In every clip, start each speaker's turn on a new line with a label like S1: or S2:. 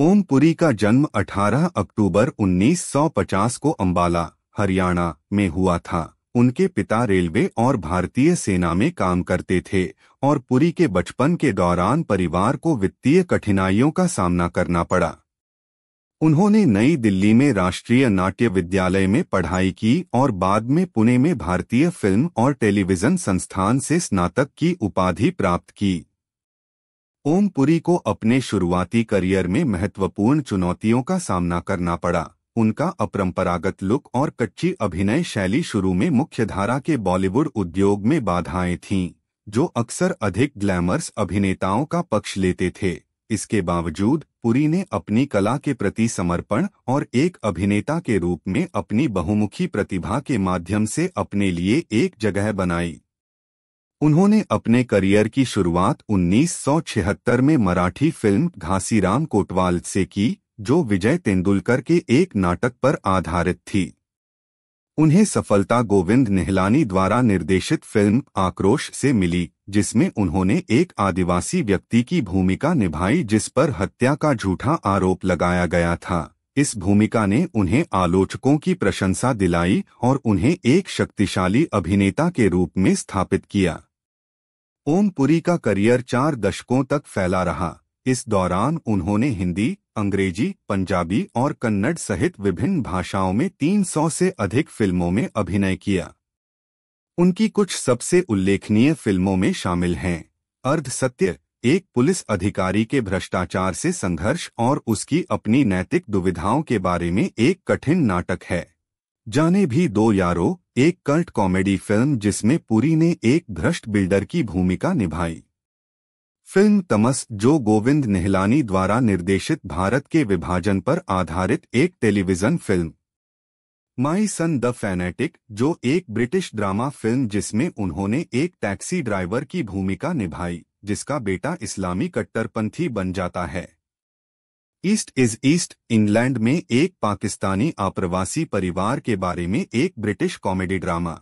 S1: ओम पुरी का जन्म 18 अक्टूबर 1950 को अंबाला हरियाणा में हुआ था उनके पिता रेलवे और भारतीय सेना में काम करते थे और पुरी के बचपन के दौरान परिवार को वित्तीय कठिनाइयों का सामना करना पड़ा उन्होंने नई दिल्ली में राष्ट्रीय नाट्य विद्यालय में पढ़ाई की और बाद में पुणे में भारतीय फिल्म और टेलीविज़न संस्थान से स्नातक की उपाधि प्राप्त की ओम पुरी को अपने शुरुआती करियर में महत्वपूर्ण चुनौतियों का सामना करना पड़ा उनका अपरंपरागत लुक और कच्ची अभिनय शैली शुरू में मुख्यधारा के बॉलीवुड उद्योग में बाधाएं थीं, जो अक्सर अधिक ग्लैमर्स अभिनेताओं का पक्ष लेते थे इसके बावजूद पुरी ने अपनी कला के प्रति समर्पण और एक अभिनेता के रूप में अपनी बहुमुखी प्रतिभा के माध्यम से अपने लिए एक जगह बनाई उन्होंने अपने करियर की शुरुआत 1976 में मराठी फिल्म घासीराम कोटवाल से की जो विजय तेंदुलकर के एक नाटक पर आधारित थी उन्हें सफलता गोविंद नेहलानी द्वारा निर्देशित फिल्म आक्रोश से मिली जिसमें उन्होंने एक आदिवासी व्यक्ति की भूमिका निभाई जिस पर हत्या का झूठा आरोप लगाया गया था इस भूमिका ने उन्हें आलोचकों की प्रशंसा दिलाई और उन्हें एक शक्तिशाली अभिनेता के रूप में स्थापित किया ओमपुरी का करियर चार दशकों तक फैला रहा इस दौरान उन्होंने हिंदी अंग्रेजी पंजाबी और कन्नड़ सहित विभिन्न भाषाओं में 300 से अधिक फिल्मों में अभिनय किया उनकी कुछ सबसे उल्लेखनीय फिल्मों में शामिल हैं अर्ध सत्य एक पुलिस अधिकारी के भ्रष्टाचार से संघर्ष और उसकी अपनी नैतिक दुविधाओं के बारे में एक कठिन नाटक है जाने भी दो यारो एक कल्ट कॉमेडी फिल्म जिसमें पुरी ने एक भ्रष्ट बिल्डर की भूमिका निभाई फिल्म तमस जो गोविंद नेहलानी द्वारा निर्देशित भारत के विभाजन पर आधारित एक television film My Son the Fanatic जो एक ब्रिटिश ड्रामा फिल्म जिसमें उन्होंने एक टैक्सी ड्राइवर की भूमिका निभाई जिसका बेटा इस्लामी कट्टरपंथी बन जाता है ईस्ट इज ईस्ट इंग्लैंड में एक पाकिस्तानी आप्रवासी परिवार के बारे में एक ब्रिटिश कॉमेडी ड्रामा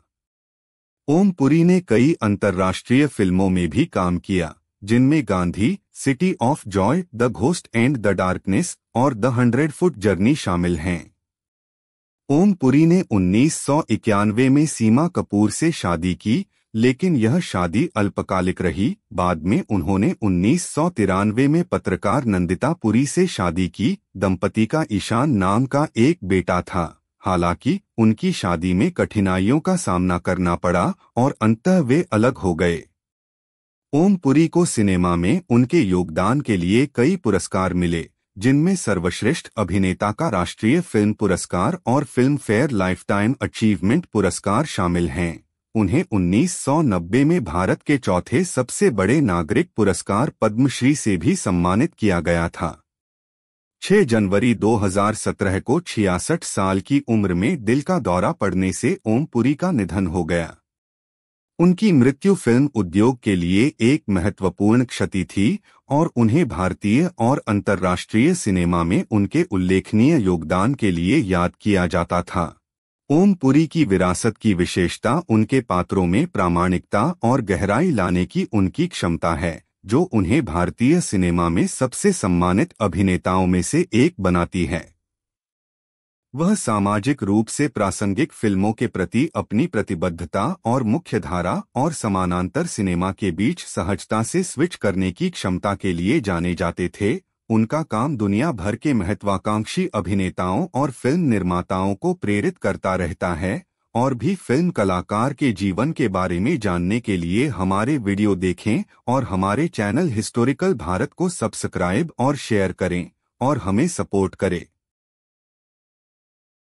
S1: ओमपुरी ने कई अंतर्राष्ट्रीय फिल्मों में भी काम किया जिनमें Gandhi City of Joy the Ghost and the Darkness और द हंड्रेड फुट जर्नी शामिल हैं ओम पुरी ने उन्नीस में सीमा कपूर से शादी की लेकिन यह शादी अल्पकालिक रही बाद में उन्होंने उन्नीस में पत्रकार नंदिता पुरी से शादी की दंपति का ईशान नाम का एक बेटा था हालांकि उनकी शादी में कठिनाइयों का सामना करना पड़ा और अंत वे अलग हो गए ओमपुरी को सिनेमा में उनके योगदान के लिए कई पुरस्कार मिले जिनमें सर्वश्रेष्ठ अभिनेता का राष्ट्रीय फिल्म पुरस्कार और फिल्म फेयर लाइफटाइम अचीवमेंट पुरस्कार शामिल हैं उन्हें 1990 में भारत के चौथे सबसे बड़े नागरिक पुरस्कार पद्मश्री से भी सम्मानित किया गया था 6 जनवरी 2017 को छियासठ साल की उम्र में दिल का दौरा पड़ने से ओमपुरी का निधन हो गया उनकी मृत्यु फिल्म उद्योग के लिए एक महत्वपूर्ण क्षति थी और उन्हें भारतीय और अंतर्राष्ट्रीय सिनेमा में उनके उल्लेखनीय योगदान के लिए याद किया जाता था ओम पुरी की विरासत की विशेषता उनके पात्रों में प्रामाणिकता और गहराई लाने की उनकी क्षमता है जो उन्हें भारतीय सिनेमा में सबसे सम्मानित अभिनेताओं में से एक बनाती है वह सामाजिक रूप से प्रासंगिक फिल्मों के प्रति अपनी प्रतिबद्धता और मुख्यधारा और समानांतर सिनेमा के बीच सहजता से स्विच करने की क्षमता के लिए जाने जाते थे उनका काम दुनिया भर के महत्वाकांक्षी अभिनेताओं और फिल्म निर्माताओं को प्रेरित करता रहता है और भी फिल्म कलाकार के जीवन के बारे में जानने के लिए हमारे वीडियो देखें और हमारे चैनल हिस्टोरिकल भारत को सब्सक्राइब और शेयर करें और हमें सपोर्ट करें